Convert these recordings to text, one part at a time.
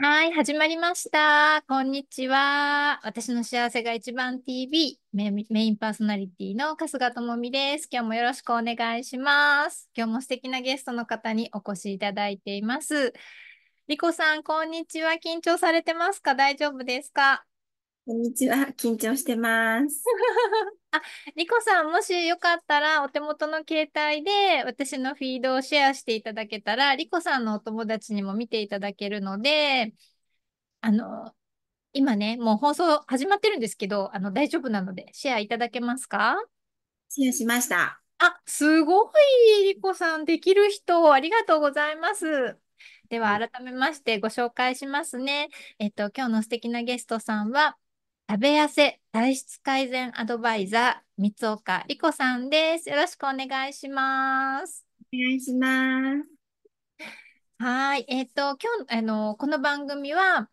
はい、始まりました。こんにちは。私の幸せが一番 TV メメインパーソナリティの春日智美です。今日もよろしくお願いします。今日も素敵なゲストの方にお越しいただいています。リコさん、こんにちは。緊張されてますか大丈夫ですかこんにちは。緊張してます。あ、リコさん、もしよかったら、お手元の携帯で私のフィードをシェアしていただけたら、リコさんのお友達にも見ていただけるので、あの、今ね、もう放送始まってるんですけど、あの、大丈夫なので、シェアいただけますかシェアしました。あ、すごい、リコさん、できる人、ありがとうございます。では、改めましてご紹介しますね。えっと、今日の素敵なゲストさんは、食べ痩せ体質改善アドバイザー、三岡理子さんです。よろしくお願いします。お願いします。はい。えっ、ー、と、今日、あの、この番組は、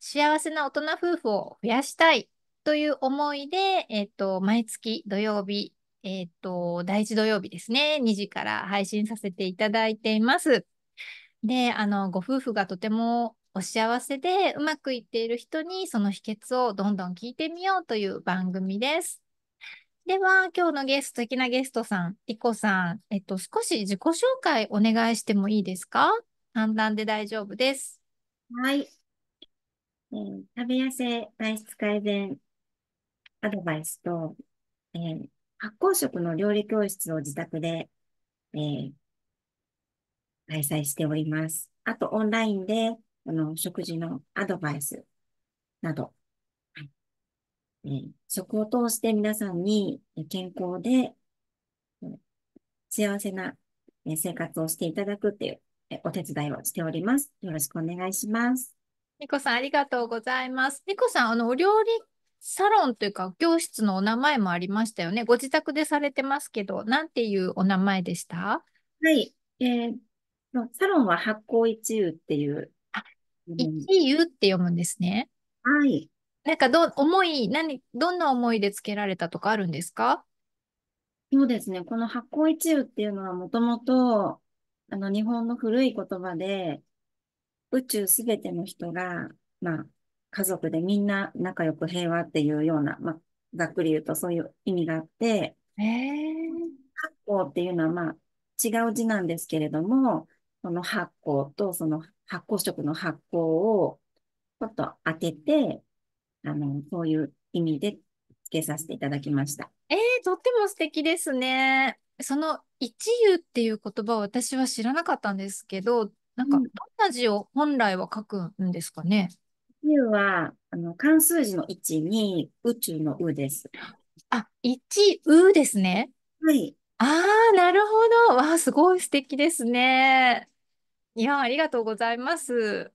幸せな大人夫婦を増やしたいという思いで、えっ、ー、と、毎月土曜日、えっ、ー、と、第1土曜日ですね、2時から配信させていただいています。で、あの、ご夫婦がとてもお幸せでうまくいっている人にその秘訣をどんどん聞いてみようという番組です。では、今日のゲスト、的なゲストさん、リコさん、えっと、少し自己紹介お願いしてもいいですか判断で大丈夫です。はい。えー、食べ痩せ体質改善アドバイスと、えー、発酵食の料理教室を自宅で、えー、開催しております。あと、オンラインで、あの、食事のアドバイスなど、はいえー、こを通して皆さんに健康で、えー、幸せなえ生活をしていただくっていうえお手伝いをしております。よろしくお願いします。ニコさん、ありがとうございます。ニコさん、あの、お料理サロンというか、教室のお名前もありましたよね。ご自宅でされてますけど、なんていうお名前でしたはい。えー、サロンは発酵一遊っていう生きって読むんですね。はい。なんかど、思い、何、どんな思いでつけられたとかあるんですかそうですね。この発酵一遊っていうのはもともと、あの、日本の古い言葉で、宇宙すべての人が、まあ、家族でみんな仲良く平和っていうような、まあ、ざっくり言うとそういう意味があって、え発酵っていうのは、まあ、違う字なんですけれども、その発酵とその発酵食の発酵をちょっと当てて、あの、そういう意味で付けさせていただきました。ええー、とっても素敵ですね。その一遊っていう言葉を私は知らなかったんですけど、なんかどんな字を本来は書くんですかね。一、う、ん、は、あの、関数字の一に宇宙のうです。あ、一うですね。はい。ああ、なるほど。わあ、すごい素敵ですね。いや、ありがとうございます。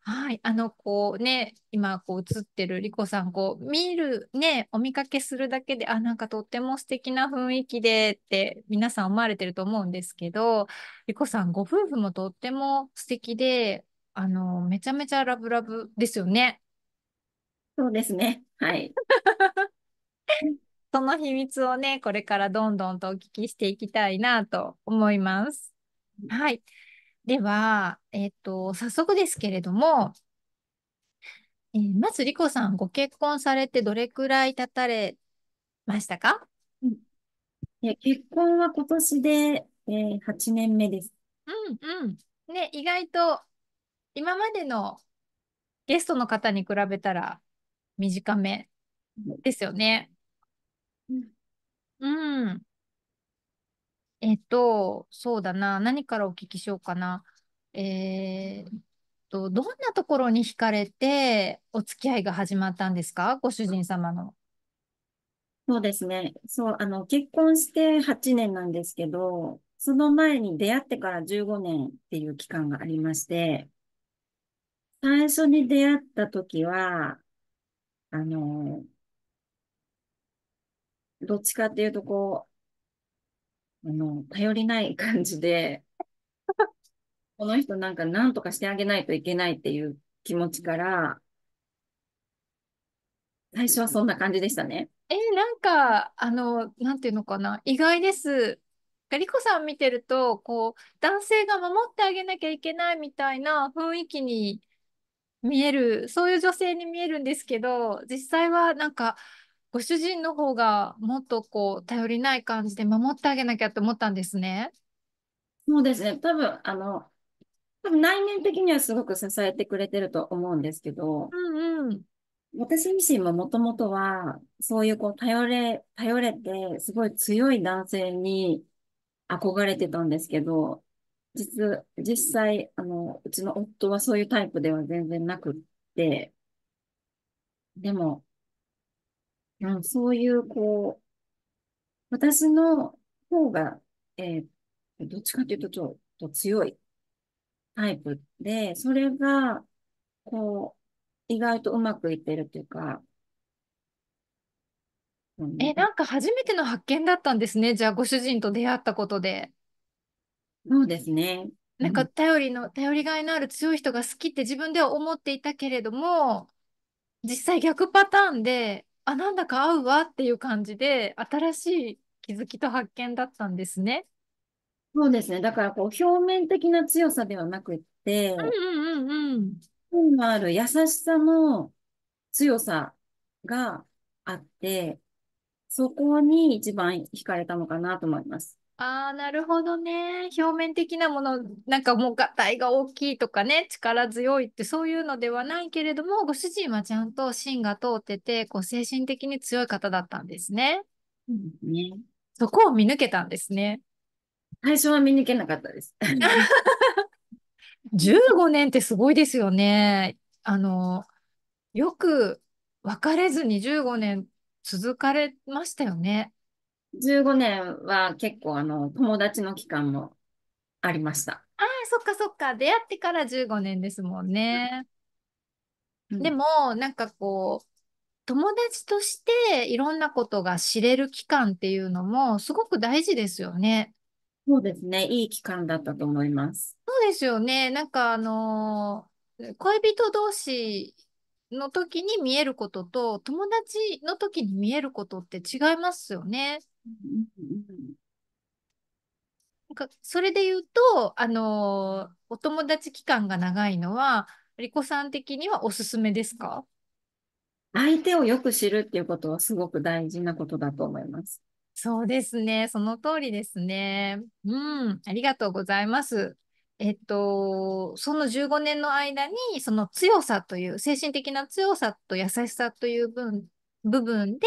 はい。あの、こうね、今、こう映ってるリコさん、こう、見る、ね、お見かけするだけで、あ、なんかとっても素敵な雰囲気でって、皆さん思われてると思うんですけど、リコさん、ご夫婦もとっても素敵で、あの、めちゃめちゃラブラブですよね。そうですね。はい。その秘密をね、これからどんどんとお聞きしていきたいなと思います。はい。では、えっ、ー、と、早速ですけれども、えー、まず、リコさん、ご結婚されてどれくらい経たれましたか、うん、結婚は今年で、えー、8年目です。うんうん。ね、意外と今までのゲストの方に比べたら短めですよね。うん。えっと、そうだな。何からお聞きしようかな。えーっと、どんなところに惹かれてお付き合いが始まったんですかご主人様の。そうですね。そう、あの、結婚して8年なんですけど、その前に出会ってから15年っていう期間がありまして、最初に出会った時は、あの、どっちかっていうと、こう、あの、頼りない感じで、この人なんか何とかしてあげないといけないっていう気持ちから、最初はそんな感じでしたね。えー、なんか、あの、なんていうのかな、意外です。リコさん見てると、こう、男性が守ってあげなきゃいけないみたいな雰囲気に見える、そういう女性に見えるんですけど、実際はなんか、ご主人の方がもっとこう頼りない感じで守ってあげなきゃって思ったんですね。そうですね。多分、あの、多分内面的にはすごく支えてくれてると思うんですけど、うんうん、私自身ももともとは、そういうこう頼れ、頼れて、すごい強い男性に憧れてたんですけど、実、実際、あの、うちの夫はそういうタイプでは全然なくって、でも、うん、そういう、こう、私の方が、えー、どっちかというとちょっと強いタイプで、それが、こう、意外とうまくいってるっていうか、うん、え、なんか初めての発見だったんですね。じゃあ、ご主人と出会ったことで。そうですね。なんか頼りの、頼りがいのある強い人が好きって自分では思っていたけれども、実際逆パターンで、あなんだか合うわっていう感じで新しい気づきと発見だったんですね。そうですね。だからこう表面的な強さではなくって、うんうんうんうん。ある優しさの強さがあって、そこに一番惹かれたのかなと思います。ああ、なるほどね。表面的なもの、なんかもうがたいが大きいとかね、力強いってそういうのではないけれども、ご主人はちゃんと芯が通ってて、こう精神的に強い方だったんですね。ね。そこを見抜けたんですね。最初は見抜けなかったです。15 年ってすごいですよね。あの、よく別れずに15年続かれましたよね。15年は結構あの友達の期間もありました。ああ、そっかそっか。出会ってから15年ですもんね。うん、でも、なんかこう、友達としていろんなことが知れる期間っていうのもすごく大事ですよね。そうですね。いい期間だったと思います。そうですよね。なんかあのー、恋人同士の時に見えることと友達の時に見えることって違いますよね。なんかそれで言うと、あのー、お友達期間が長いのは、リコさん的にはおすすめですか相手をよく知るっていうことはすごく大事なことだと思います。そうですね。その通りですね。うん。ありがとうございます。えっと、その15年の間に、その強さという、精神的な強さと優しさという分部分で、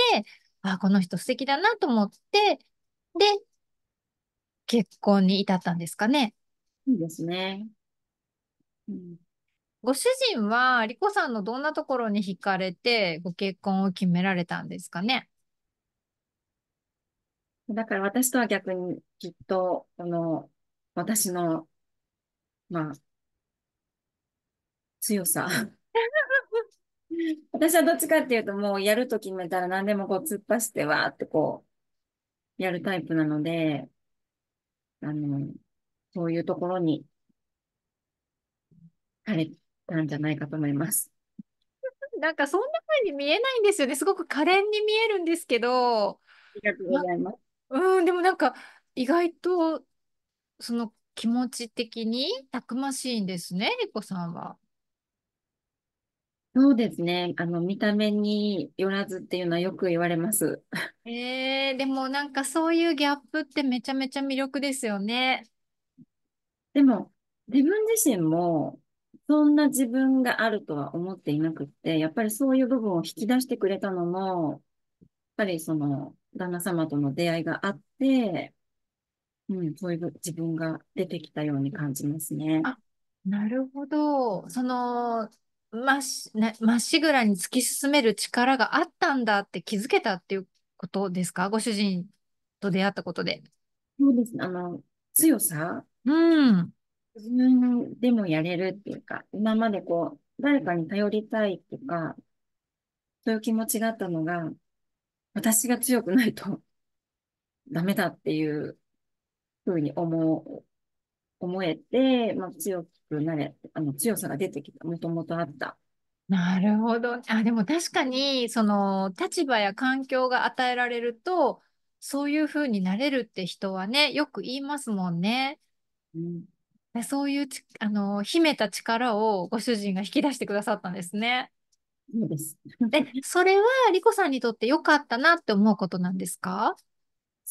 あ、この人素敵だなと思って、で、結婚に至ったんですかね。いいですね。うん、ご主人は、リコさんのどんなところに惹かれて、ご結婚を決められたんですかね。だから私とは逆に、きっと、あの、私の、まあ、強さ私はどっちかっていうと、もうやると決めたら何でもこう突っ走ってわーってこう、やるタイプなので、あの、そういうところに、かれたんじゃないかと思います。なんかそんな風に見えないんですよね。すごく可憐に見えるんですけど。ありがとうございます。うん、でもなんか意外と、その気持ち的にたくましいんですね、リコさんは。そうですね。あの、見た目によらずっていうのはよく言われます。えー、でもなんかそういうギャップってめちゃめちゃ魅力ですよね。でも、自分自身も、そんな自分があるとは思っていなくって、やっぱりそういう部分を引き出してくれたのも、やっぱりその、旦那様との出会いがあって、うん、そういう自分が出てきたように感じますね。あ、なるほど。その、まっし、ね、まっしぐらに突き進める力があったんだって気づけたっていうことですかご主人と出会ったことで。そうですね。あの、強さ。うん。自分でもやれるっていうか、今までこう、誰かに頼りたいとか、そういう気持ちがあったのが、私が強くないとダメだっていうふうに思思えて、まあ、強くなれ、あの強さが出てきた、もともとあった。なるほど。あ、でも確かに、その立場や環境が与えられると、そういうふうになれるって人はね、よく言いますもんね。うん、でそういうち、あの、秘めた力をご主人が引き出してくださったんですね。そうです。で、それは、リコさんにとって良かったなって思うことなんですか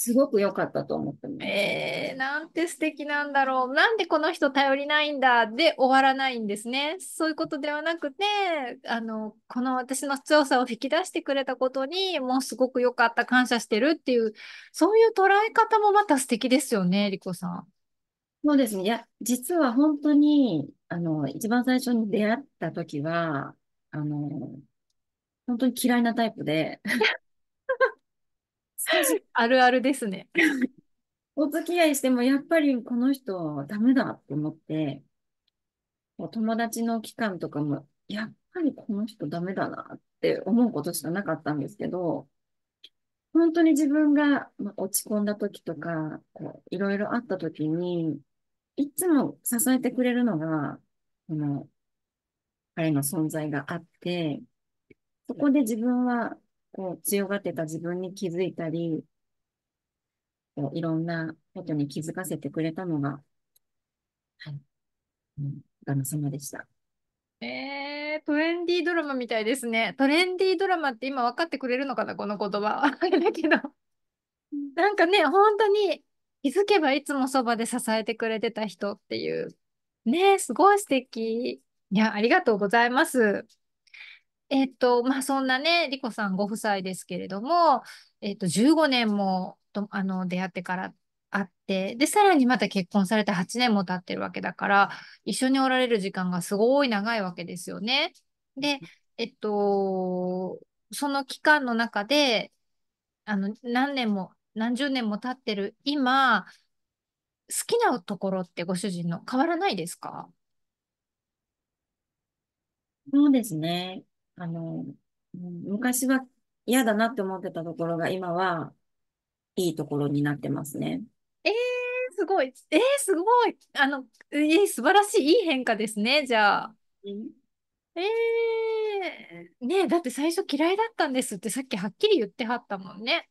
すごく良かったと思ってます。えー、なんて素敵なんだろう。なんでこの人頼りないんだで終わらないんですね。そういうことではなくて、あの、この私の強さを引き出してくれたことに、もうすごく良かった、感謝してるっていう、そういう捉え方もまた素敵ですよね、リコさん。そうですね。いや、実は本当に、あの、一番最初に出会った時は、あの、本当に嫌いなタイプで、あるあるですね。お付き合いしてもやっぱりこの人はダメだって思って、お友達の期間とかも、やっぱりこの人ダメだなって思うことしかなかったんですけど、本当に自分が落ち込んだ時とか、いろいろあった時に、いつも支えてくれるのが、この、彼の存在があって、そこで自分はこう強がってた自分に気づいたり、こういろんなことに気づかせてくれたのが、はい、うん、様でした。えー、トレンディードラマみたいですね。トレンディードラマって今分かってくれるのかな、この言葉。あ れだけど。なんかね、本当に気づけばいつもそばで支えてくれてた人っていう。ね、すごい素敵。いや、ありがとうございます。えっと、まあ、そんなね、リコさんご夫妻ですけれども、えっと、15年もと、あの、出会ってからあって、で、さらにまた結婚されて8年も経ってるわけだから、一緒におられる時間がすごい長いわけですよね。で、えっと、その期間の中で、あの、何年も、何十年も経ってる今、好きなところってご主人の変わらないですかそうですね。あの、昔は嫌だなって思ってたところが今はいいところになってますね。えー、すごい。えー、すごい。あの、えー、素晴らしい、いい変化ですね、じゃあ。えー、ねだって最初嫌いだったんですってさっきはっきり言ってはったもんね。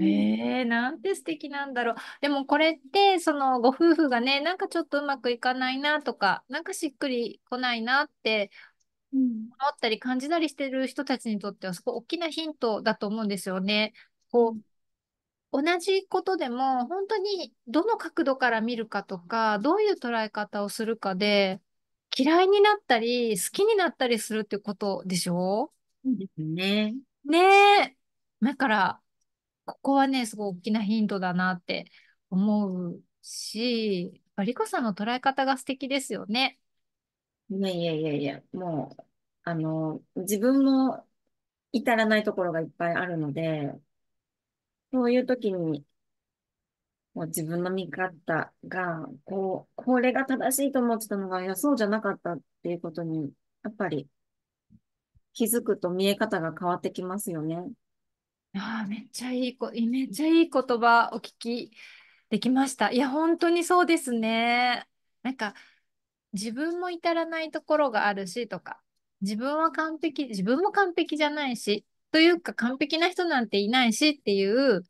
えー、なんて素敵なんだろう。でもこれってそのご夫婦がねなんかちょっとうまくいかないなとかなんかしっくりこないなって思ったり感じたりしてる人たちにとってはすごい大きなヒントだと思うんですよね。こう同じことでも本当にどの角度から見るかとかどういう捉え方をするかで嫌いになったり好きになったりするってことでしょうですね。ねえ。だからここはねすごい大きなヒントだなって思うしリコさんの捉え方が素敵ですよね。いやいやいやいや、もう、あの、自分も至らないところがいっぱいあるので、そういう時に、もう自分の見方が、こう、これが正しいと思ってたのが、いや、そうじゃなかったっていうことに、やっぱり気づくと見え方が変わってきますよね。ああ、めっちゃいいこ、めっちゃいい言葉お聞きできました。いや、本当にそうですね。なんか、自分も至らないところがあるしとか、自分は完璧、自分も完璧じゃないし、というか完璧な人なんていないしっていう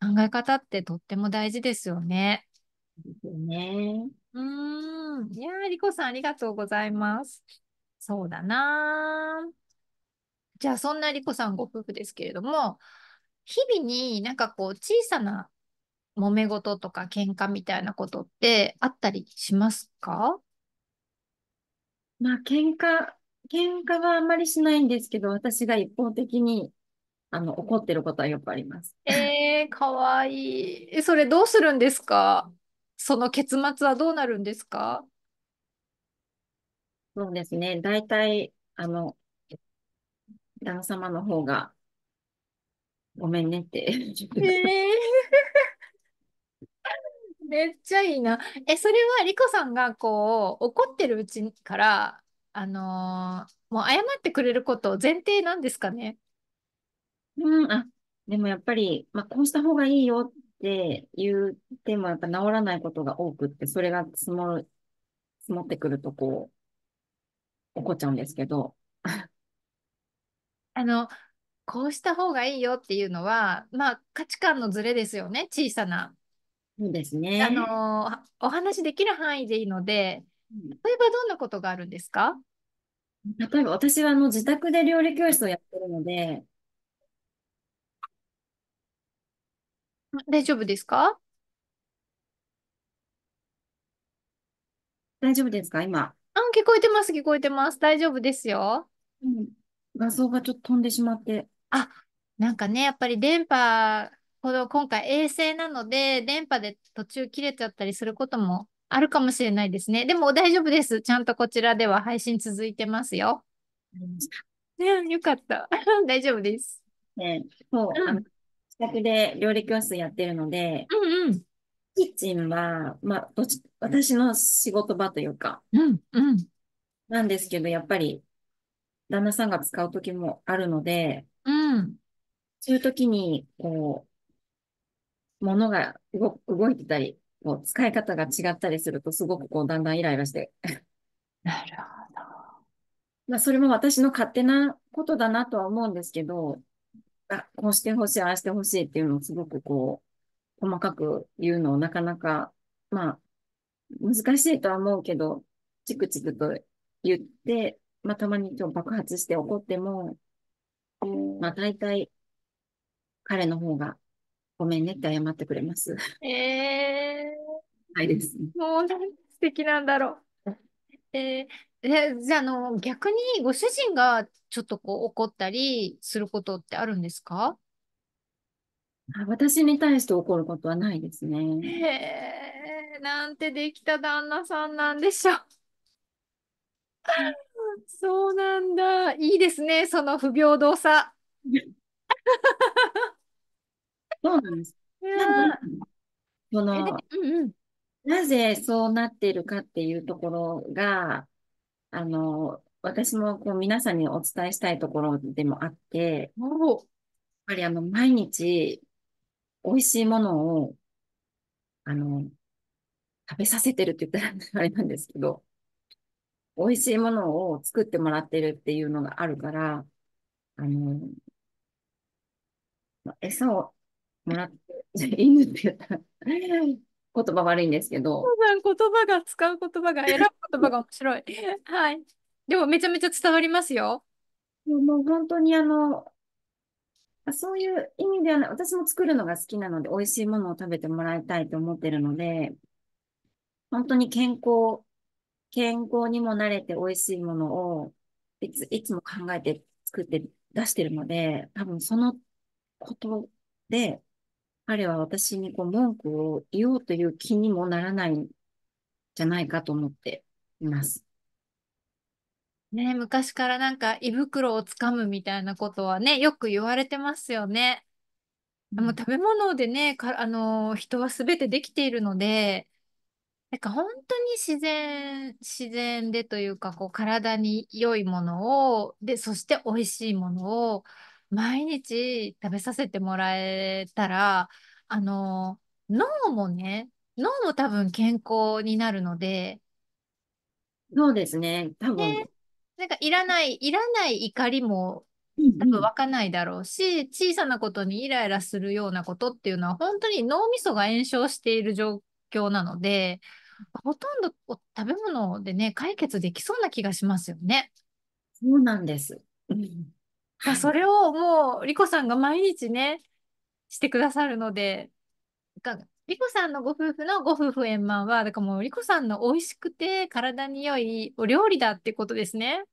考え方ってとっても大事ですよね。ね。うん。いやー、リコさんありがとうございます。そうだなじゃあ、そんなリコさんご夫婦ですけれども、日々になんかこう、小さな揉め事とか喧嘩みたいなことってあったりしますかまあ、喧嘩、喧嘩はあんまりしないんですけど、私が一方的に、あの、怒ってることはよくあります。えー、かわいい。え、それどうするんですかその結末はどうなるんですかそうですね。大体、あの、旦那様の方が、ごめんねってえめっちゃいいな。え、それはリコさんがこう怒ってるうちから、あのーもう謝ってくれること前提なんですかね。うん、あ、でもやっぱり、まあ、こうした方がいいよって言っても、やっぱ治らないことが多くって、それが積もる、積もってくると、こう、怒っちゃうんですけど。あの、こうした方がいいよっていうのは、まあ価値観のズレですよね、小さな。そうですね。あの、お話できる範囲でいいので、例えばどんなことがあるんですか例えば私はあの自宅で料理教室をやってるので、大丈夫ですか大丈夫ですか今。あ、聞こえてます、聞こえてます。大丈夫ですよ。うん。画像がちょっと飛んでしまって。あ、なんかね、やっぱり電波ほど、今回衛星なので、電波で途中切れちゃったりすることもあるかもしれないですね。でも大丈夫です。ちゃんとこちらでは配信続いてますよ。うん、よかった。大丈夫です。ね、そう、うん、自宅で料理教室やってるので、うんうん、キッチンは、まあ、私の仕事場というか、うんうん、なんですけど、やっぱり、旦那さんが使う時もあるので、うん、そういう時に、こう、ものが動動いてたり、もう使い方が違ったりすると、すごくこう、だんだんイライラして。なるほど。まあ、それも私の勝手なことだなとは思うんですけど、あ、こうしてほしい、ああしてほしいっていうのをすごくこう、細かく言うのをなかなか、まあ、難しいとは思うけど、チクチクと言って、まあ、たまにちょ爆発して怒っても、まあ、大体、彼の方がごめんねって謝ってくれます。ええー。はいです、もう何素敵なんだろう。えー、え、じゃあの、逆にご主人がちょっとこう怒ったりすることってあるんですかあ私に対して怒ることはないですね。へえ、なんてできた旦那さんなんでしょう。そうなんだ。いいですね、その不平等さ。そうなんです。その、うんうん。なぜそうなっているかっていうところが、あの、私もこう皆さんにお伝えしたいところでもあって、やっぱりあの、毎日美味しいものを、あの、食べさせてるって言ったらあれなんですけど、美味しいものを作ってもらってるっていうのがあるから、あの、餌をもらって、犬って言ったら言葉悪いんですけど。言葉が、使う言葉が、選ぶ言葉が面白い。はい。でもめちゃめちゃ伝わりますよ。もう本当にあの、そういう意味ではない、私も作るのが好きなので、美味しいものを食べてもらいたいと思ってるので、本当に健康、健康にも慣れて美味しいものをいつ、いつも考えて作って出してるので、多分そのことで彼は私にこう文句を言おうという気にもならないんじゃないかと思っています。ね、昔からなんか胃袋をつかむみたいなことはね、よく言われてますよね。もう食べ物でね、か、あのー人は全てできているので、なんか本当に自然、自然でというか、こう体に良いものを、で、そして美味しいものを毎日食べさせてもらえたら、あの、脳もね、脳も多分健康になるので、そうですね。多分。ね、なんかいらない、いらない怒りも多分湧かないだろうし、小さなことにイライラするようなことっていうのは、本当に脳みそが炎症している状況なので、ほとんど食べ物でね、解決できそうな気がしますよね。そうなんです。うんあ、それをもう、リコさんが毎日ね、してくださるので、がリコさんのご夫婦のご夫婦円満は、だからもう、リコさんの美味しくて体に良いお料理だってことですね。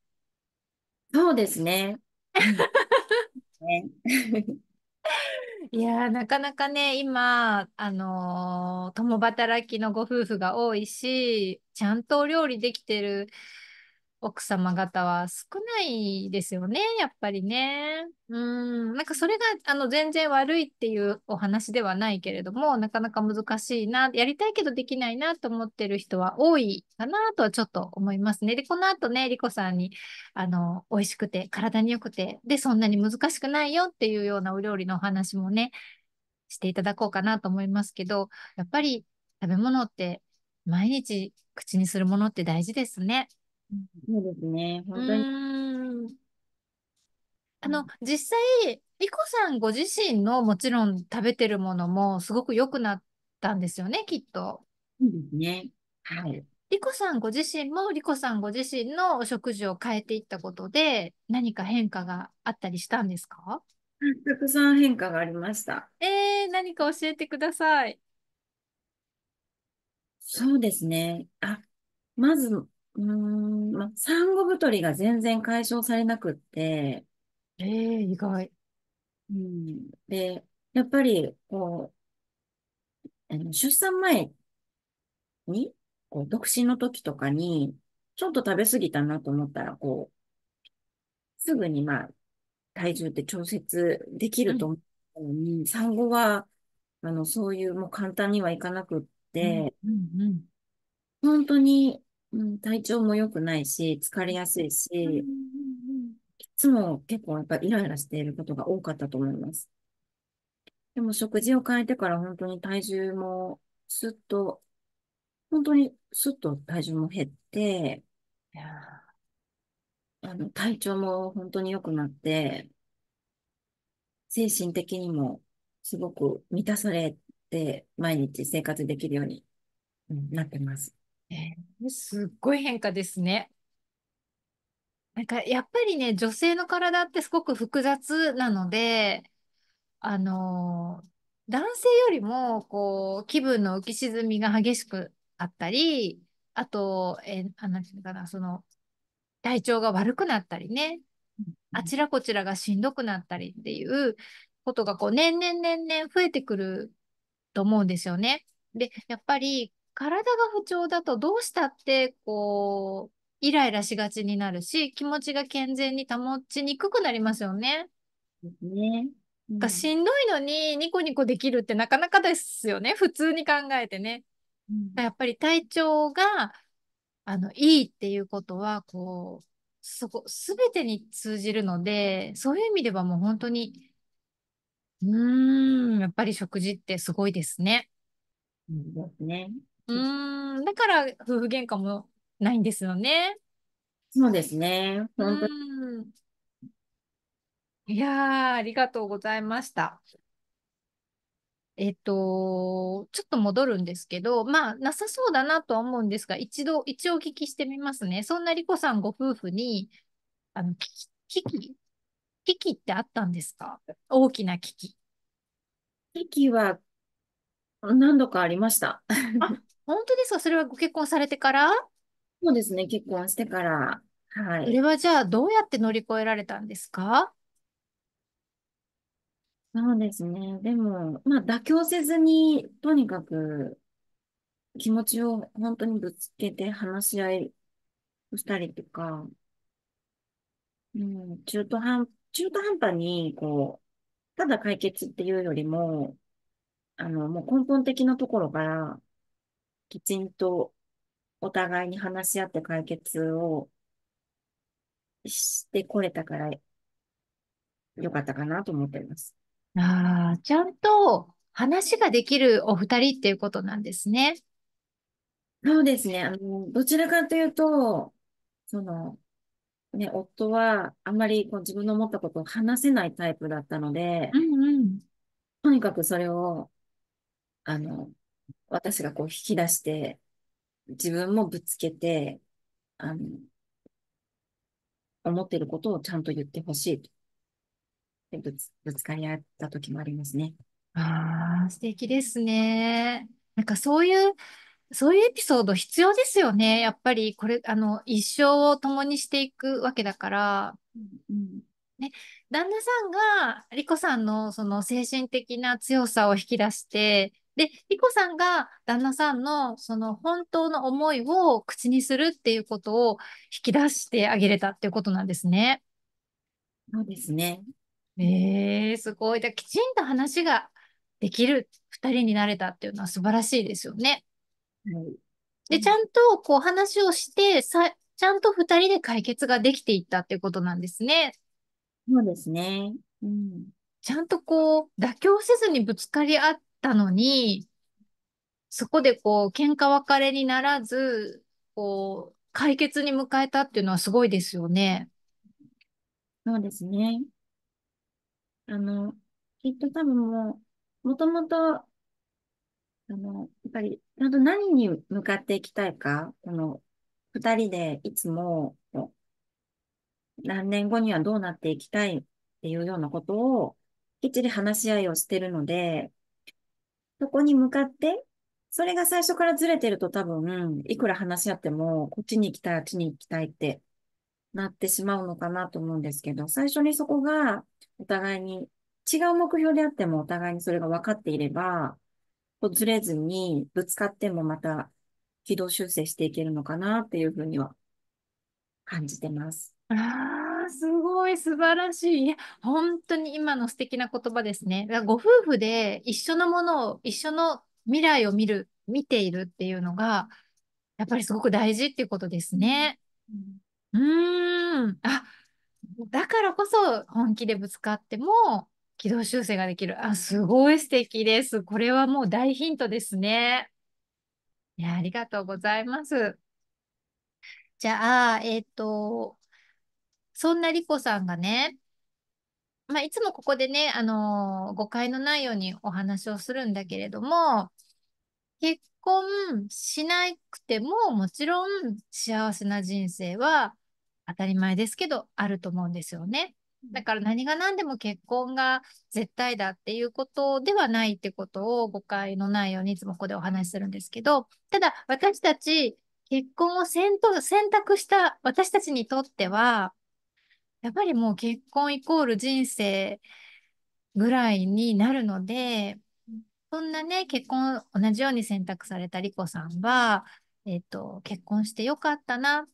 そうですね。いやーなかなかね、今、あのー共働きのご夫婦が多いし、ちゃんとお料理できてる奥様方は少ないですよね、やっぱりね。うん、なんかそれがあの全然悪いっていうお話ではないけれども、なかなか難しいな、やりたいけどできないなと思ってる人は多いかなとはちょっと思いますね。で、この後ね、リコさんに、あの、美味しくて、体に良くて、で、そんなに難しくないよっていうようなお料理のお話もね、していただこうかなと思いますけど、やっぱり食べ物って毎日口にするものって大事ですね。そうですね。本当に。あの、実際、莉子さんご自身のもちろん食べてるものもすごく良くなったんですよね、きっと。いいですね。はい。さんご自身も、莉子さんご自身のお食事を変えていったことで、何か変化があったりしたんですかたくさん変化がありました。えー、何か教えてください。そうですね。あ、まず、うーん、ま産後太りが全然解消されなくって、ええ意外。うん、で、やっぱり、こう、あの出産前に、こう、独身の時とかに、ちょっと食べ過ぎたなと思ったら、こう、すぐにまあ、体重って調節できると思うのに、産後は、あの、そういうもう簡単にはいかなくって、うん。本当にうん、体調も良くないし、疲れやすいし、いつも結構やっぱイライラしていることが多かったと思います。でも食事を変えてから本当に体重もすっと、本当にすっと体重も減って、あの体調も本当に良くなって、精神的にもすごく満たされて毎日生活できるようになってます。えー、すっごい変化ですね。なんかやっぱりね、女性の体ってすごく複雑なので、あのー男性よりも、こう、気分の浮き沈みが激しくあったり、あと、えー、てうかな、その、体調が悪くなったりね、あちらこちらがしんどくなったりっていうことが、こう、年々年々増えてくると思うんですよね。で、やっぱり、体が不調だとどうしたってこうイライラしがちになるし気持ちが健全に保ちにくくなりますよね。ね、うん、がしんどいのにニコニコできるってなかなかですよね普通に考えてね。うん、やっぱり体調があのいいっていうことはこうそこ全てに通じるのでそういう意味ではもう本当にうーんやっぱり食事ってすごいですね。いいですね。うんだから夫婦喧嘩もないんですよね。そうですね。本当いやありがとうございました。えっと、ちょっと戻るんですけど、まあ、なさそうだなとは思うんですが、一度、一応お聞きしてみますね。そんなリコさんご夫婦に、あの、危機、危機、危機ってあったんですか大きな危機。危機は何度かありました。本当ですかそれはご結婚されてからそうですね、結婚してから。はい。それはじゃあどうやって乗り越えられたんですかそうですね。でも、まあ、妥協せずに、とにかく気持ちを本当にぶつけて話し合いをしたりとか、うん、中途半、中途半端に、こう、ただ解決っていうよりも、あの、もう根本的なところからきちんとお互いに話し合って解決をしてこれたからよかったかなと思ってます。ああ、ちゃんと話ができるお二人っていうことなんですね。そうですね。あの、どちらかというと、その、ね、夫はあんまりこう自分の思ったことを話せないタイプだったので、とにかくそれを、あの、私がこう引き出して、自分もぶつけて、あの、思ってることをちゃんと言ってほしいと。でぶつ、ぶつかり合った時もありますね。ああ、素敵ですね。なんかそういう、そういうエピソード必要ですよね。やっぱりこれ、あの、一生を共にしていくわけだから。うん、ね、旦那さんが、リコさんのその精神的な強さを引き出して、で、リコさんが旦那さんのその本当の思いを口にするっていうことを引き出してあげれたっていうことなんですね。そうですね。えー、すごい。だきちんと話ができる2人になれたっていうのは素晴らしいですよね。はい、で、ちゃんとこう話をしてさ、ちゃんと2人で解決ができていったっていうことなんですね。そうですね。うん、ちゃんとこう妥協せずにぶつかり合って、たのに、そこでこう、喧嘩別れにならず、こう、解決に向かえたっていうのはすごいですよね。そうですね。あの、きっと多分もう、もともと、あの、やっぱり、ちゃんと何に向かっていきたいか、この、二人でいつも、何年後にはどうなっていきたいっていうようなことを、きっちり話し合いをしてるので、そこに向かって、それが最初からずれてると多分、いくら話し合っても、こっちに行きたい、あっちに行きたいってなってしまうのかなと思うんですけど、最初にそこが、お互いに、違う目標であってもお互いにそれが分かっていれば、こうずれずにぶつかってもまた軌道修正していけるのかなっていうふうには感じてます。ああ、すごい素晴らしい。いや、本当に今の素敵な言葉ですね。だからご夫婦で一緒のものを、一緒の未来を見る、見ているっていうのが、やっぱりすごく大事っていうことですね。うーん。あ、だからこそ本気でぶつかっても軌道修正ができる。あ、すごい素敵です。これはもう大ヒントですね。いや、ありがとうございます。じゃあ、えっ、ー、と、そんなリコさんがね、まあ、いつもここでね、あのー、誤解のないようにお話をするんだけれども、結婚しなくても、もちろん幸せな人生は当たり前ですけど、あると思うんですよね。だから何が何でも結婚が絶対だっていうことではないってことを誤解のないようにいつもここでお話しするんですけど、ただ私たち結婚を選択した私たちにとっては、やっぱりもう結婚イコール人生ぐらいになるので、そんなね、結婚同じように選択されたリコさんは、えっ、と、結婚してよかったな、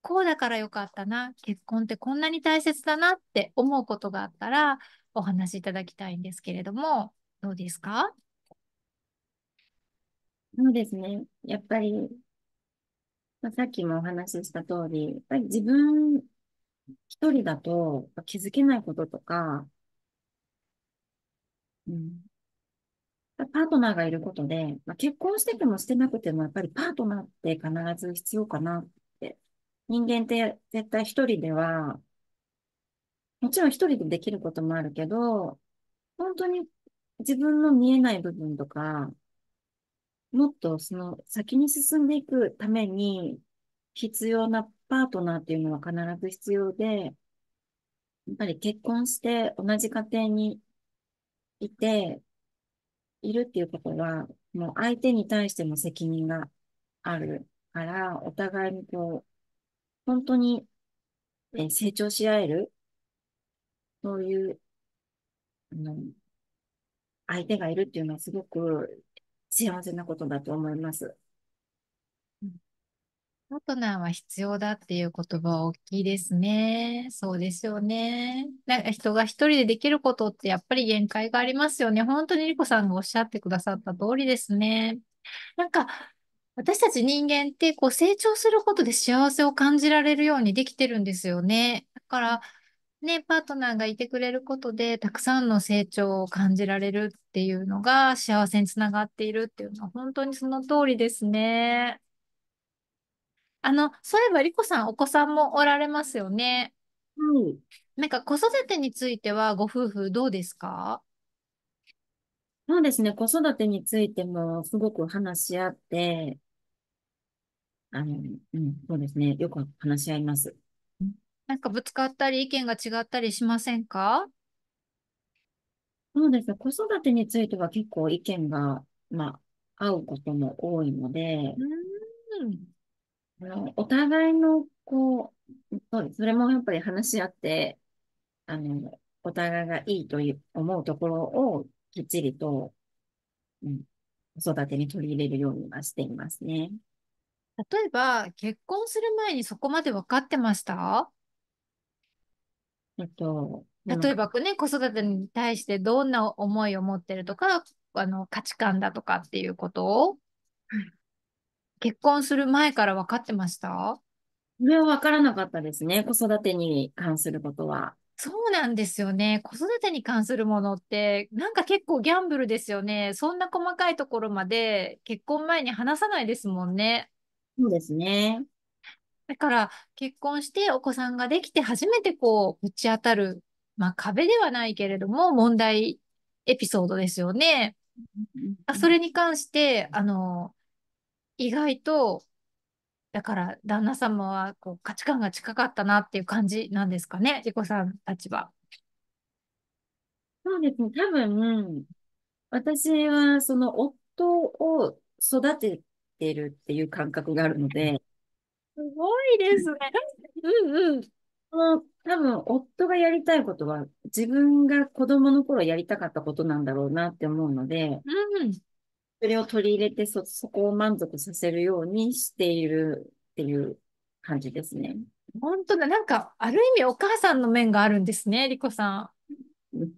こうだからよかったな、結婚ってこんなに大切だなって思うことがあったら、お話しいただきたいんですけれども、どうですかそうですね。やっぱり、まあ、さっきもお話しした通り、やっぱり自分一人だと気づけないこととか、うん、パートナーがいることで、まあ、結婚しててもしてなくても、やっぱりパートナーって必ず必要かなって。人間って絶対一人では、もちろん一人でできることもあるけど、本当に自分の見えない部分とか、もっとその先に進んでいくために必要なパートナーっていうのは必ず必要で、やっぱり結婚して同じ家庭にいて、いるっていうことは、もう相手に対しても責任があるから、お互いにこう、本当に、え成長し合える、そういう、あの、相手がいるっていうのはすごく幸せなことだと思います。パートナーは必要だっていう言葉は大きいですね。そうですよね。なんか人が一人でできることってやっぱり限界がありますよね。本当にリコさんがおっしゃってくださった通りですね。なんか私たち人間ってこう成長することで幸せを感じられるようにできてるんですよね。だからね、パートナーがいてくれることでたくさんの成長を感じられるっていうのが幸せにつながっているっていうのは本当にその通りですね。あの、そういえば、リコさん、お子さんもおられますよね。はい。なんか、子育てについては、ご夫婦どうですかそうですね。子育てについてもすごく話し合って、あの、うん、そうですね。よく話し合います。なんか、ぶつかったり、意見が違ったりしませんかそうですね。子育てについては結構意見が、まあ、合うことも多いので、うん。あの、お互いの、こう、そうです。それもやっぱり話し合って、あの、お互いがいいという思うところをきっちりと、うん、子育てに取り入れるようにはしていますね。例えば、結婚する前にそこまで分かってましたえっと、例えばね、子育てに対してどんな思いを持ってるとか、あの、価値観だとかっていうことを結婚する前から分かってましたそれは分からなかったですね。子育てに関することは。そうなんですよね。子育てに関するものって、なんか結構ギャンブルですよね。そんな細かいところまで結婚前に話さないですもんね。そうですね。だから結婚してお子さんができて初めてこう、ぶち当たる、まあ壁ではないけれども、問題エピソードですよね。あそれに関して、あの、意外と、だから旦那様はこう価値観が近かったなっていう感じなんですかね、自己さんたちは。そうですね。多分、私はその夫を育ててるっていう感覚があるので、すごいですね。うんうん。多分、夫がやりたいことは、自分が子供の頃やりたかったことなんだろうなって思うので、うん。それを取り入れてそ、そこを満足させるようにしているっていう感じですね。本当だ、なんか、ある意味お母さんの面があるんですね、リコさん。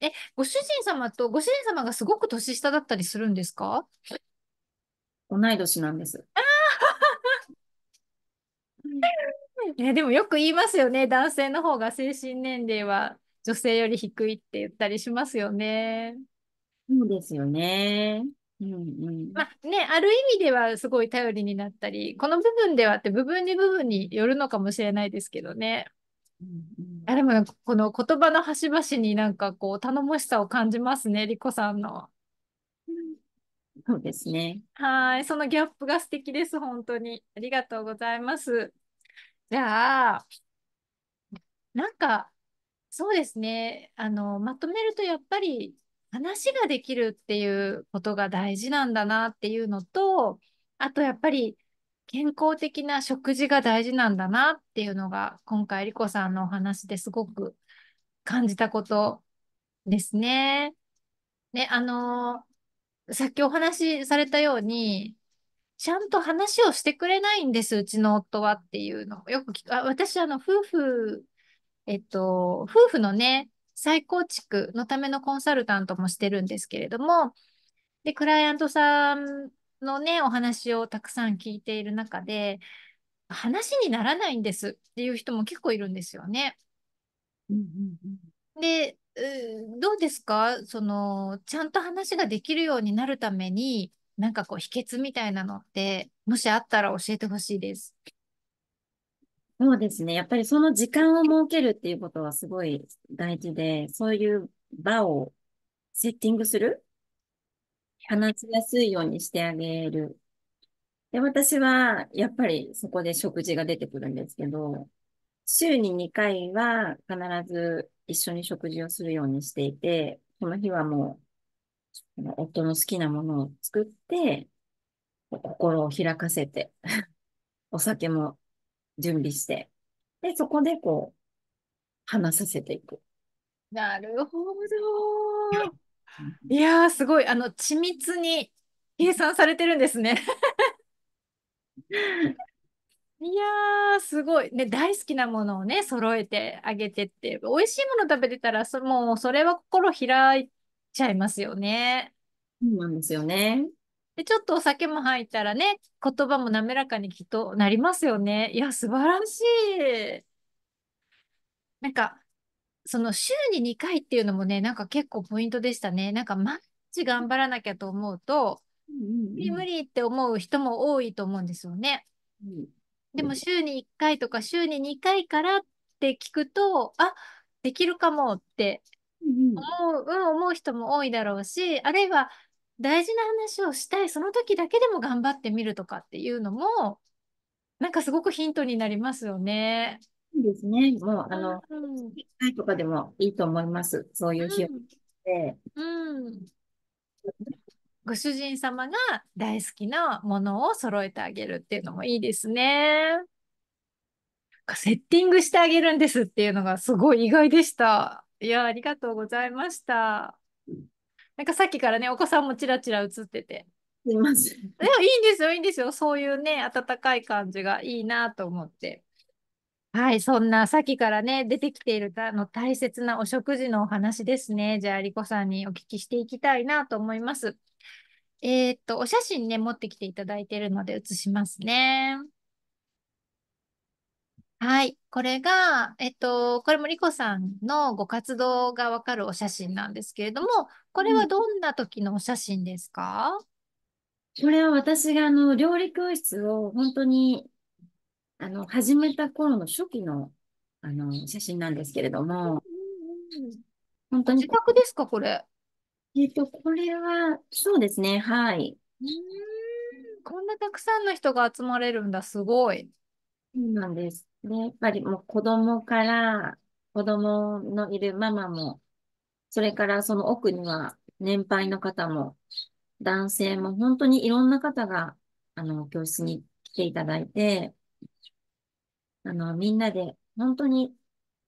え、ご主人様と、ご主人様がすごく年下だったりするんですか同い年なんです。ああでもよく言いますよね、男性の方が精神年齢は女性より低いって言ったりしますよね。そうですよね。うんうんまあね、ある意味ではすごい頼りになったり、この部分ではって部分に部分によるのかもしれないですけどね。うんあでもこの言葉の端々になんかこう頼もしさを感じますね、リコさんの。そうですね。はい、そのギャップが素敵です、本当に。ありがとうございます。じゃあ、なんか、そうですね、あの、まとめるとやっぱり、話ができるっていうことが大事なんだなっていうのと、あとやっぱり健康的な食事が大事なんだなっていうのが、今回リコさんのお話ですごく感じたことですね。ね、あのー、さっきお話しされたように、ちゃんと話をしてくれないんです、うちの夫はっていうのをよく聞く。あ私、あの、夫婦、えっと、夫婦のね、再構築のためのコンサルタントもしてるんですけれども、で、クライアントさんのね、お話をたくさん聞いている中で、話にならないんですっていう人も結構いるんですよね。で、どうですかその、ちゃんと話ができるようになるために、なんかこう秘訣みたいなのって、もしあったら教えてほしいです。そうですね。やっぱりその時間を設けるっていうことはすごい大事で、そういう場をセッティングする話しやすいようにしてあげる。で、私はやっぱりそこで食事が出てくるんですけど、週に2回は必ず一緒に食事をするようにしていて、その日はもう、夫の好きなものを作って、心を開かせて、お酒も準備して、で、そこでこう、話させていく。なるほど。いやすごい、あの、緻密に計算されてるんですね。いやすごい。ね、大好きなものをね、揃えてあげてって、美味しいもの食べてたら、そもうそれは心開いちゃいますよね。そうなんですよね。で、ちょっとお酒も入ったらね、言葉も滑らかにきっとなりますよね。いや、素晴らしい。なんか、その週に2回っていうのもね、なんか結構ポイントでしたね。なんか毎日頑張らなきゃと思うと、無理無理って思う人も多いと思うんですよね。でも週に1回とか週に2回からって聞くと、あ、できるかもって思う、うん、思う人も多いだろうし、あるいは大事な話をしたい、その時だけでも頑張ってみるとかっていうのも、なんかすごくヒントになりますよね。いいですね。もう、あの、うん、きたいとかでもいいと思います。そういう日をで、うん。うん。ご主人様が大好きなものを揃えてあげるっていうのもいいですね。セッティングしてあげるんですっていうのがすごい意外でした。いや、ありがとうございました。なんかさっきからね、お子さんもちらちら映ってて。います。でもいいんですよ、いいんですよ。そういうね、温かい感じがいいなと思って。はい、そんなさっきからね、出てきているあの大切なお食事のお話ですね。じゃあ、リコさんにお聞きしていきたいなと思います。えー、っと、お写真ね、持ってきていただいているので、写しますね。はい。これが、えっと、これもリコさんのご活動がわかるお写真なんですけれども、これはどんな時のお写真ですか、これは私があの料理教室を本当にあの始めた頃の初期のあの写真なんですけれども、本当に自、宅ですか、これ。えっと、これは、そうですね、はい。うーん、こんなたくさんの人が集まれるんだ、すごい。そうなんです。で、やっぱりもう子供から、子供のいるママも、それからその奥には年配の方も、男性も本当にいろんな方が、あの、教室に来ていただいて、あの、みんなで本当に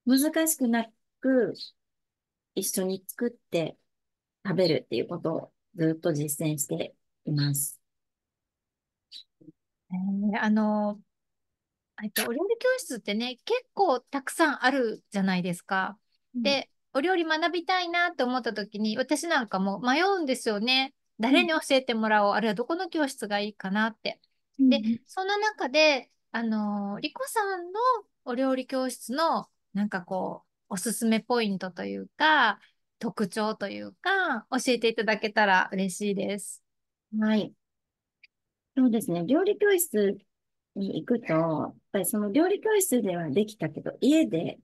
難しくなく一緒に作って食べるっていうことをずっと実践しています。えー、あの、えっと、お料理教室ってね、結構たくさんあるじゃないですか。うん、で、お料理学びたいなと思った時に、私なんかも迷うんですよね。誰に教えてもらおう、うん、あるいはどこの教室がいいかなって。で、そんな中で、あのー、リコさんのお料理教室の、なんかこう、おすすめポイントというか、特徴というか、教えていただけたら嬉しいです。はい。そうですね。料理教室に行くと、やっぱりその料理教室ではできたけど、家で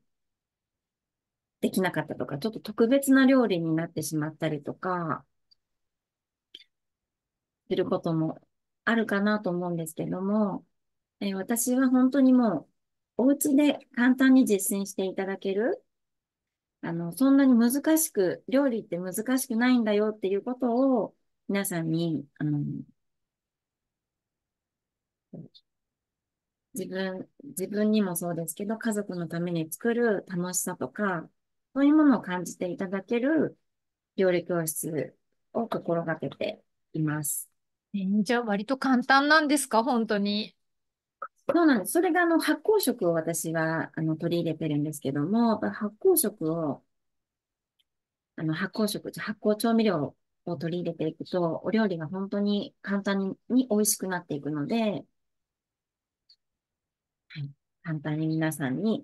できなかったとか、ちょっと特別な料理になってしまったりとか、することもあるかなと思うんですけども、え私は本当にもう、お家で簡単に実践していただける、あの、そんなに難しく、料理って難しくないんだよっていうことを、皆さんに、あの、自分、自分にもそうですけど、家族のために作る楽しさとか、そういうものを感じていただける料理教室を心がけています。えじゃあ割と簡単なんですか、本当に。そうなんです。それがあの発酵食を私はあの取り入れてるんですけども、発酵食を、あの発酵食、発酵調味料を取り入れていくと、お料理が本当に簡単に美味しくなっていくので、簡単に皆さんに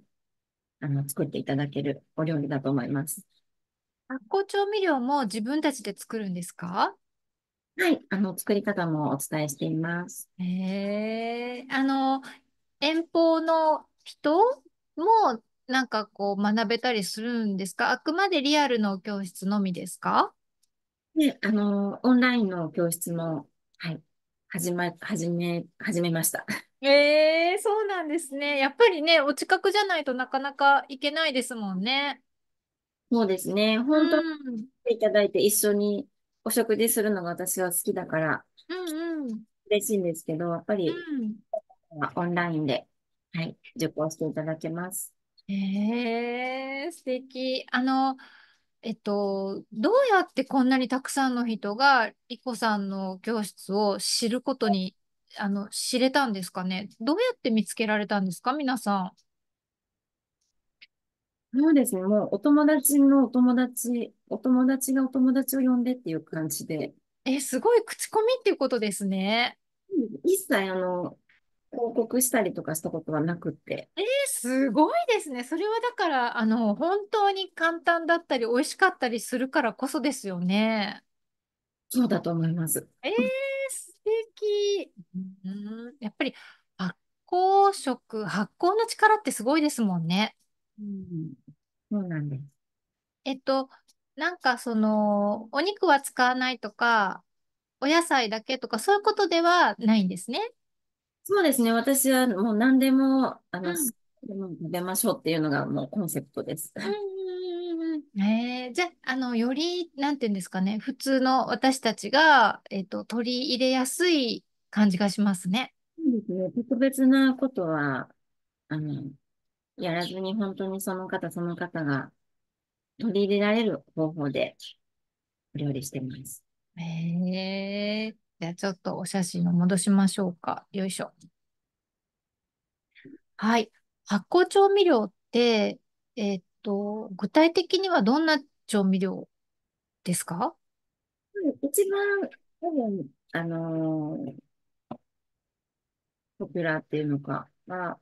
あの作っていただけるお料理だと思います。発酵調味料も自分たちで作るんですかはい、あの作り方もお伝えしています。へえ、あの、遠方の人もなんかこう学べたりするんですかあくまでリアルの教室のみですかね、あの、オンラインの教室も、はい、始ま、始め、始めました。ええそうなんですね。やっぱりね、お近くじゃないとなかなか行けないですもんね。そうですね。本当に来ていただいて一緒にお食事するのが私は好きだからうんうん嬉しいんですけど、やっぱりうんオンラインで、はい、受講していただけます。ええ素敵。あの、えっと、どうやってこんなにたくさんの人が莉子さんの教室を知ることに、あの、知れたんですかね。どうやって見つけられたんですか、皆さん。そうですね。もうお友達のお友達、お友達がお友達を呼んでっていう感じで。え、すごい口コミっていうことですね。一切あの、報告したりとかしたことはなくて。えー、すごいですね。それはだから、あの、本当に簡単だったり、美味しかったりするからこそですよね。そうだと思います。えー、素敵。うん、やっぱり発酵食、発酵の力ってすごいですもんね。うん、そうなんです。えっと、なんかその、お肉は使わないとか、お野菜だけとか、そういうことではないんですね。そうですね。私はもう何でも、あうの、ん。でも食べましょうっていうのがもうコンセプトです。うえー、じゃあ、あの、より、なんていうんですかね、普通の私たちが、えっと、取り入れやすい感じがしますね。特別なことは、あの、やらずに本当にその方その方が取り入れられる方法でお料理してます。えー、じゃあちょっとお写真を戻しましょうか。よいしょ。はい。発酵調味料って、えー、っと、具体的にはどんな調味料ですか一番、多分、あのー、ポピュラーっていうのかは、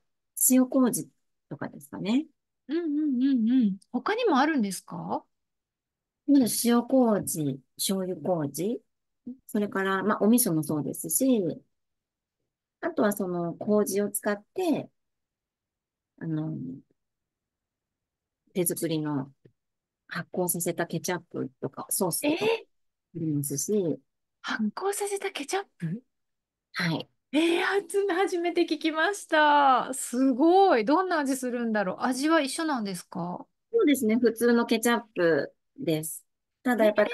塩麹とかですかね。うんうんうんうん。他にもあるんですかまだ塩麹、醤油麹、それから、まあ、お味噌もそうですし、あとはその麹を使って、あの、手作りの発酵させたケチャップとかソースえとかありますし、発酵させたケチャップはい。えー、初、初めて聞きました。すごい。どんな味するんだろう。味は一緒なんですかそうですね。普通のケチャップです。ただやっぱり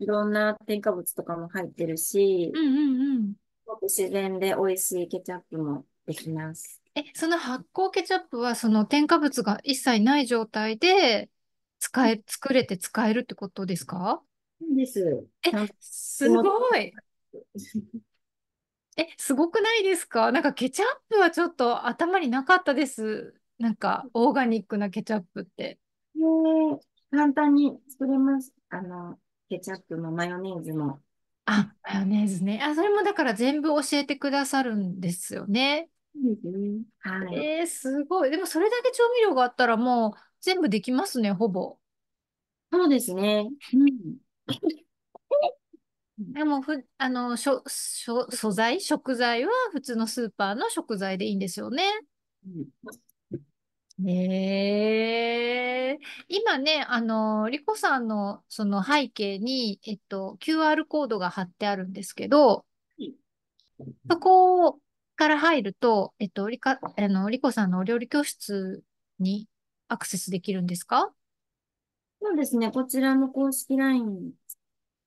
いろんな添加物とかも入ってるし、うんうんうん。すごく自然で美味しいケチャップもできます。え、その発酵ケチャップはその添加物が一切ない状態で使え、作れて使えるってことですかいいです。え、すごい。え、すごくないですかなんかケチャップはちょっと頭になかったです。なんかオーガニックなケチャップって。え簡単に作れます。あの、ケチャップもマヨネーズも。あ、マヨネーズね。あ、それもだから全部教えてくださるんですよね。ですね。はい。えー、すごい。でもそれだけ調味料があったらもう全部できますね、ほぼ。そうですね。うん。うんでもふ、あの、しょ、しょ、素材、食材は普通のスーパーの食材でいいんですよね。うんええ今ね、あの、リコさんのその背景に、えっと、QR コードが貼ってあるんですけど、そこから入ると、えっと、リカ、あの、リコさんのお料理教室にアクセスできるんですかそうですね。こちらの公式 LINE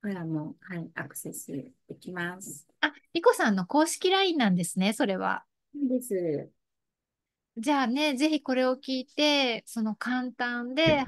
からも、はい、アクセスできます。あ、リコさんの公式 LINE なんですね、それは。そうです。じゃあね、ぜひこれを聞いて、その簡単で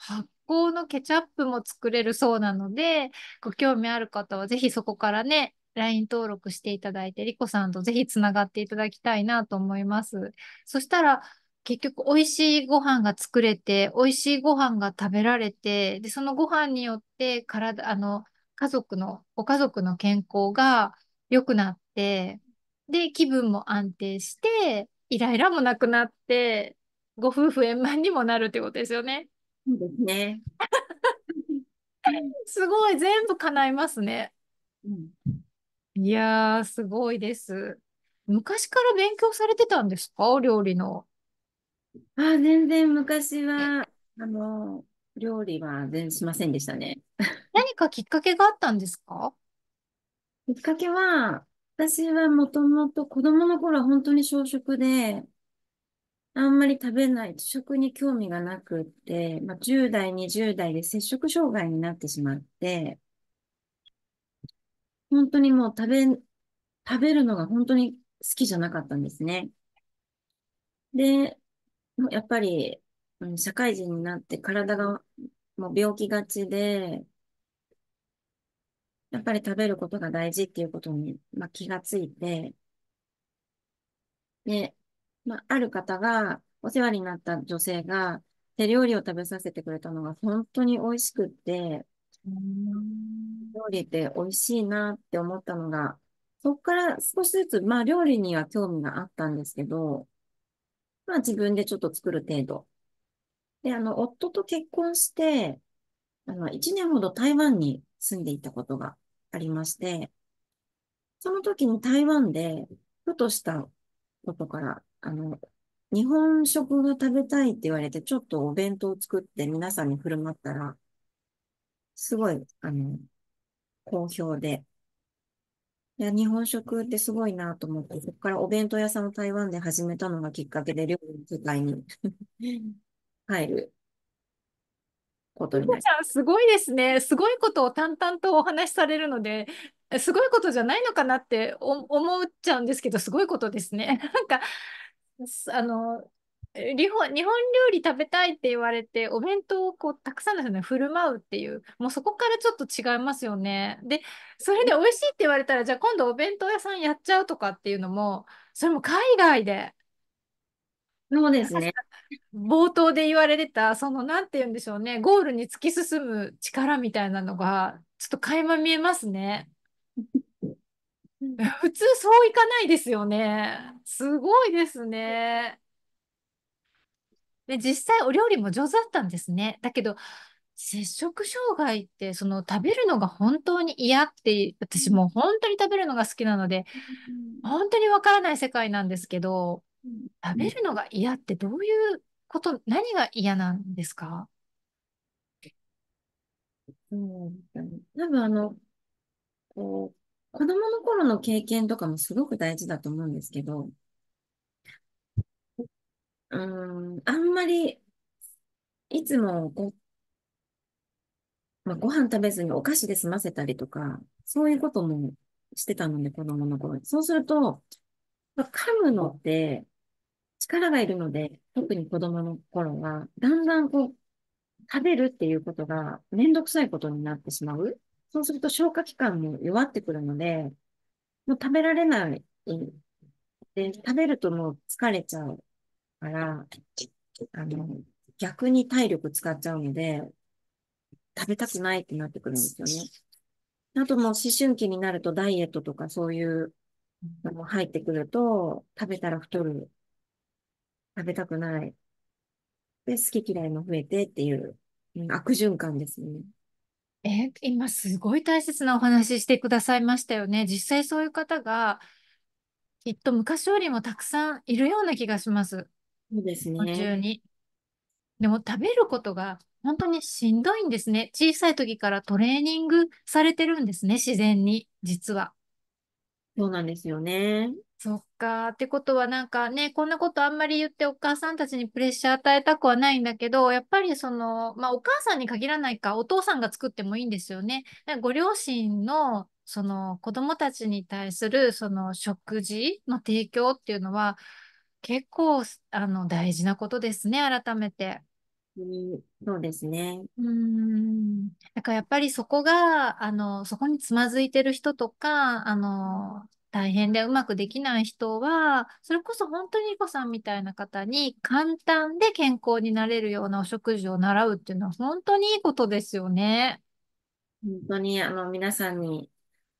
発酵のケチャップも作れるそうなので、ご興味ある方はぜひそこからね、LINE 登録していただいて、リコさんとぜひつながっていただきたいなと思います。そしたら、結局美味しいご飯が作れて、美味しいご飯が食べられて、で、そのご飯によって体、あの、家族の、ご家族の健康が良くなって、で、気分も安定して、イライラもなくなって、ご夫婦円満にもなるってことですよね。そうですね。すごい、全部叶いますね。うん、いやー、すごいです。昔から勉強されてたんですかお料理の。あ、全然昔は、あの、料理は全然しませんでしたね。何かきっかけがあったんですかきっかけは、私はもともと子供の頃は本当に小食で、あんまり食べない、食に興味がなくって、まあ、10代、20代で摂食障害になってしまって、本当にもう食べ、食べるのが本当に好きじゃなかったんですね。で、やっぱり、うん、社会人になって体がもう病気がちで、やっぱり食べることが大事っていうことに、まあ、気がついて、で、まあ、ある方が、お世話になった女性が、手料理を食べさせてくれたのが本当に美味しくって、料理って美味しいなって思ったのが、そこから少しずつ、まあ料理には興味があったんですけど、まあ自分でちょっと作る程度。で、あの、夫と結婚して、あの、1年ほど台湾に住んでいたことがありまして、その時に台湾で、ふとしたことから、あの、日本食が食べたいって言われて、ちょっとお弁当を作って皆さんに振る舞ったら、すごい、あの、好評で。いや、日本食ってすごいなと思って、そこからお弁当屋さんを台湾で始めたのがきっかけで、料理の世界に 入ることになります。すごいですね。すごいことを淡々とお話しされるので、すごいことじゃないのかなって思っちゃうんですけど、すごいことですね。なんか、あの、日本日本料理食べたいって言われてお弁当をこうたくさんですね、振る舞うっていうもうそこからちょっと違いますよね。でそれで美味しいって言われたらじゃあ今度お弁当屋さんやっちゃうとかっていうのもそれも海外でそうですね。冒頭で言われてた、その、なんて言うんでしょうね、ゴールに突き進む力みたいなのが、ちょっと垣間見えますね。普通そういかないですよね。すごいですね。で、実際お料理も上手だったんですね。だけど、摂食障害って、その食べるのが本当に嫌って、私もう本当に食べるのが好きなので、本当にわからない世界なんですけど、食べるのが嫌ってどういうこと、何が嫌なんですかうん、多分あの、こう、子供の頃の経験とかもすごく大事だと思うんですけど、うん、あんまり、いつもご、まあ、ご飯食べずにお菓子で済ませたりとか、そういうこともしてたので、子供の頃。そうすると、まあ、噛むのって、力がいるので、特に子供の頃は、だんだんこう、食べるっていうことがめんどくさいことになってしまう。そうすると消化器官も弱ってくるので、もう食べられない。で、食べるともう疲れちゃうから、あの、逆に体力使っちゃうので、食べたくないってなってくるんですよね。あともう思春期になるとダイエットとかそういうのも入ってくると、食べたら太る食べたくない。で、好き嫌いも増えてっていう、うん、悪循環ですね。え、今すごい大切なお話ししてくださいましたよね。実際そういう方がきっと昔よりもたくさんいるような気がします。そうです日中ね。に。でも食べることが本当にしんどいんですね。小さい時からトレーニングされてるんですね、自然に、実は。そうなんですよね。そっか。ってことはなんかね、こんなことあんまり言ってお母さんたちにプレッシャー与えたくはないんだけど、やっぱりその、まあお母さんに限らないか、お父さんが作ってもいいんですよね。ご両親のその子供たちに対するその食事の提供っていうのは結構あの大事なことですね、改めて。そうですね。うん。だからやっぱりそこが、あの、そこにつまずいてる人とか、あの、大変でうまくできない人は、それこそ本当にリコさんみたいな方に簡単で健康になれるようなお食事を習うっていうのは本当にいいことですよね。本当にあの皆さんに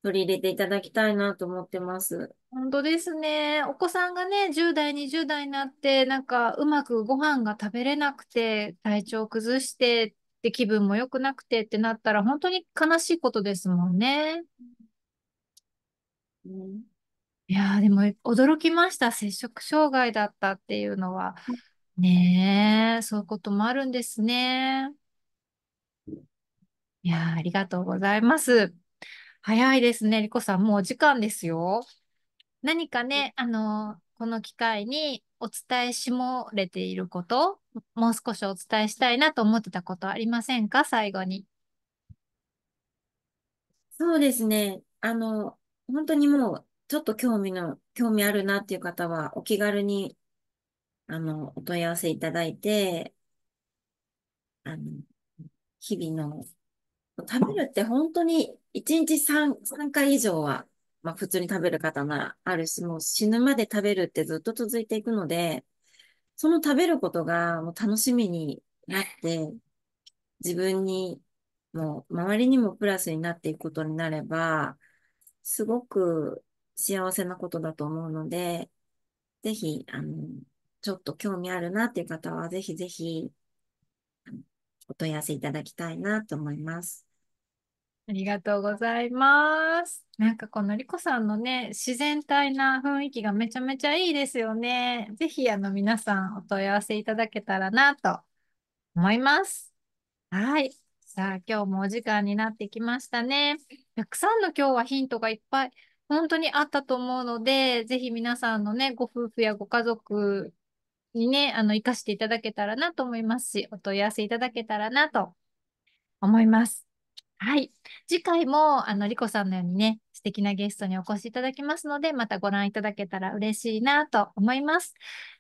取り入れていただきたいなと思ってます。本当ですね。お子さんがね、10代、20代になって、なんかうまくご飯が食べれなくて、体調崩して、で気分も良くなくてってなったら本当に悲しいことですもんね。いやー、でも驚きました。摂食障害だったっていうのは。ねえ、そういうこともあるんですね。いやー、ありがとうございます。早いですね、リコさん。もうお時間ですよ。何かね、あのーこの機会にお伝えしもれていること、もう少しお伝えしたいなと思ってたことありませんか最後に。そうですね。あの、本当にもう、ちょっと興味の、興味あるなっていう方は、お気軽に、あの、お問い合わせいただいて、あの、日々の、食べるって本当に1日3、3回以上は、まあ普通に食べる方ならあるし、もう死ぬまで食べるってずっと続いていくので、その食べることがもう楽しみになって、自分に、もう周りにもプラスになっていくことになれば、すごく幸せなことだと思うので、ぜひ、あの、ちょっと興味あるなっていう方は、ぜひぜひ、お問い合わせいただきたいなと思います。ありがとうございます。なんかこのりこさんのね、自然体な雰囲気がめちゃめちゃいいですよね。ぜひ、あの、皆さんお問い合わせいただけたらなと思います。はい。さあ、今日もお時間になってきましたね。たくさんの今日はヒントがいっぱい本当にあったと思うので、ぜひ皆さんのね、ご夫婦やご家族にね、あの、活かしていただけたらなと思いますし、お問い合わせいただけたらなと思います。はい。次回も、あの、リコさんのようにね、素敵なゲストにお越しいただきますので、またご覧いただけたら嬉しいなと思います。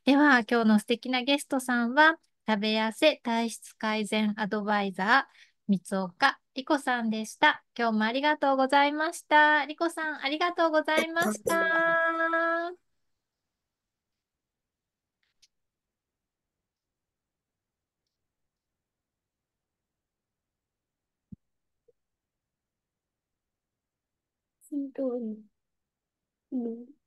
では、今日の素敵なゲストさんは、食べ痩せ体質改善アドバイザー、三岡莉子さんでした。今日もありがとうございました。莉子さん、ありがとうございました。本当い。うん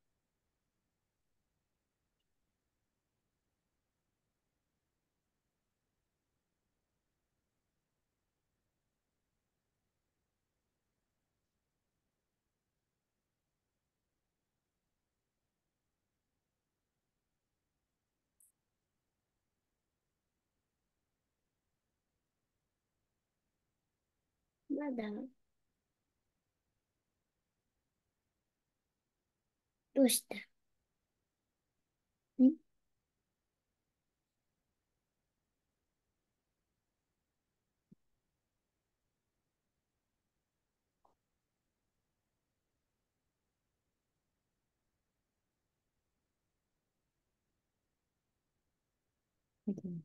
まだ。どうしたんうん